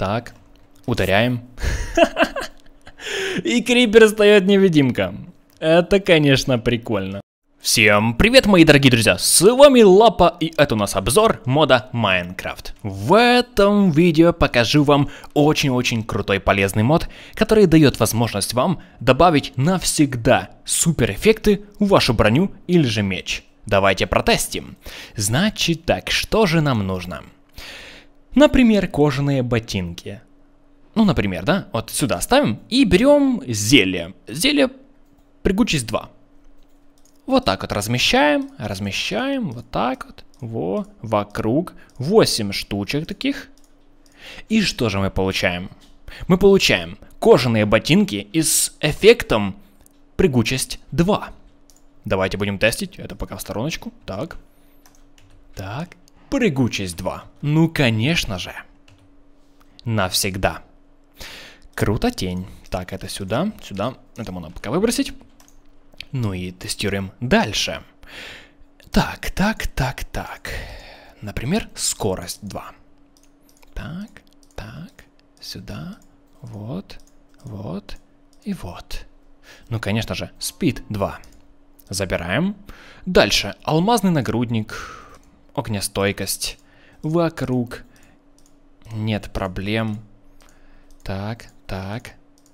Так, ударяем. И Крипер встает невидимка. Это, конечно, прикольно. Всем привет, мои дорогие друзья, с вами Лапа и это у нас обзор мода Майнкрафт. В этом видео покажу вам очень-очень крутой полезный мод, который дает возможность вам добавить навсегда супер эффекты в вашу броню или же меч. Давайте протестим. Значит так, что же нам нужно? Например, кожаные ботинки. Ну, например, да, вот сюда ставим и берем зелье. Зелье прыгучесть 2. Вот так вот размещаем, размещаем, вот так вот. Во, вокруг 8 штучек таких. И что же мы получаем? Мы получаем кожаные ботинки и с эффектом прыгучесть 2. Давайте будем тестить, это пока в стороночку. Так, так, Прыгучесть 2. Ну, конечно же. Навсегда. Круто, тень. Так, это сюда, сюда. Это можно пока выбросить. Ну и тестируем дальше. Так, так, так, так. Например, скорость 2. Так, так, сюда, вот, вот и вот. Ну, конечно же, спид 2. Забираем. Дальше, алмазный нагрудник огнестойкость. Вокруг нет проблем. Так, так,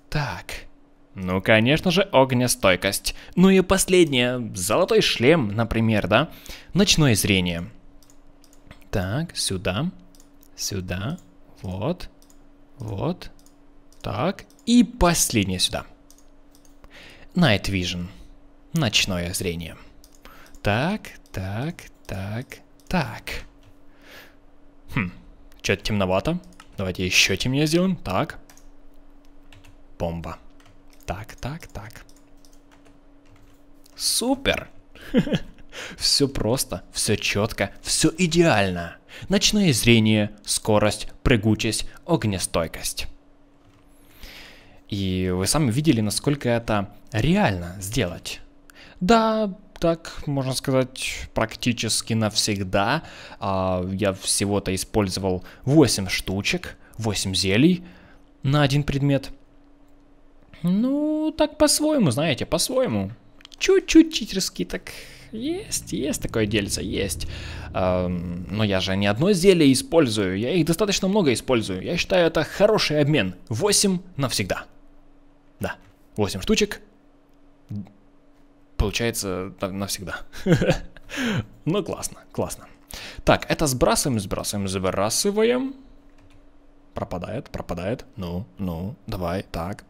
так. Ну, конечно же, огнестойкость. Ну и последнее, золотой шлем, например, да? Ночное зрение. Так, сюда, сюда, вот, вот, так. И последнее сюда. Night Vision. Ночное зрение. Так, так, так, так. Хм, что-то темновато. Давайте еще темнее сделаем. Так. Бомба. Так, так, так. Супер! Все просто, все четко, все идеально. Ночное зрение, скорость, прыгучесть, огнестойкость. И вы сами видели, насколько это реально сделать. Да, так, можно сказать, практически навсегда. А, я всего-то использовал 8 штучек, 8 зелий на один предмет. Ну, так по-своему, знаете, по-своему. Чуть-чуть читерский так есть, есть такое дельце, есть. Эм, но я же не одно зелье использую, я их достаточно много использую. Я считаю, это хороший обмен. 8 навсегда. Да, 8 штучек, получается навсегда. Ну, классно, классно. Так, это сбрасываем, сбрасываем, сбрасываем. Пропадает, пропадает. Ну, ну, давай, так.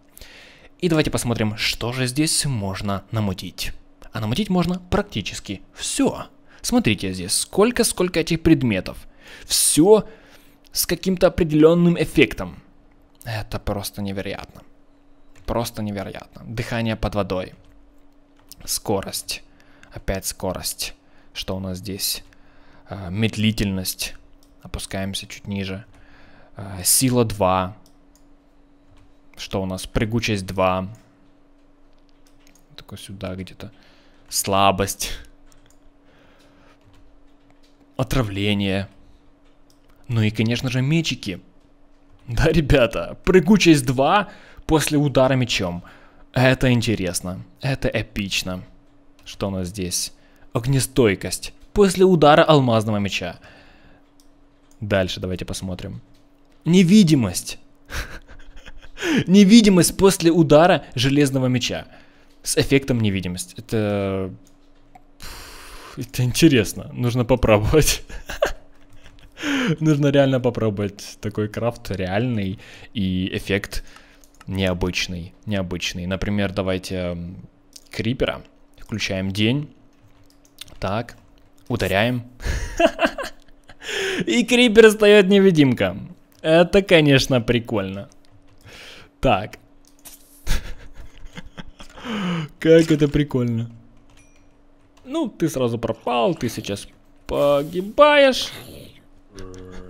И давайте посмотрим, что же здесь можно намутить. А намутить можно практически все. Смотрите здесь, сколько-сколько этих предметов. Все с каким-то определенным эффектом. Это просто невероятно. Просто невероятно. Дыхание под водой скорость. Опять скорость. Что у нас здесь? А, медлительность. Опускаемся чуть ниже. А, сила 2. Что у нас? Прыгучесть 2. Такой сюда где-то. Слабость. Отравление. Ну и, конечно же, мечики. Да, ребята, прыгучесть 2 после удара мечом. Это интересно. Это эпично. Что у нас здесь? Огнестойкость. После удара алмазного меча. Дальше давайте посмотрим. Невидимость. Невидимость после удара железного меча. С эффектом невидимость. Это... Это интересно. Нужно попробовать. Нужно реально попробовать такой крафт реальный и эффект необычный, необычный. Например, давайте крипера, включаем день, так, ударяем, и крипер встает невидимка. Это, конечно, прикольно. Так. Как это прикольно. Ну, ты сразу пропал, ты сейчас погибаешь.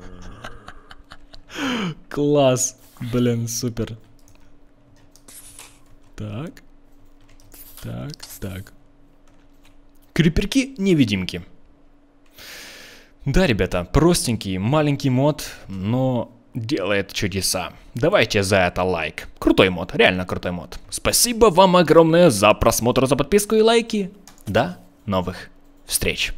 Класс, блин, супер. Так. Так, так. Криперки-невидимки. Да, ребята, простенький, маленький мод, но делает чудеса. Давайте за это лайк. Крутой мод, реально крутой мод. Спасибо вам огромное за просмотр, за подписку и лайки. До новых встреч.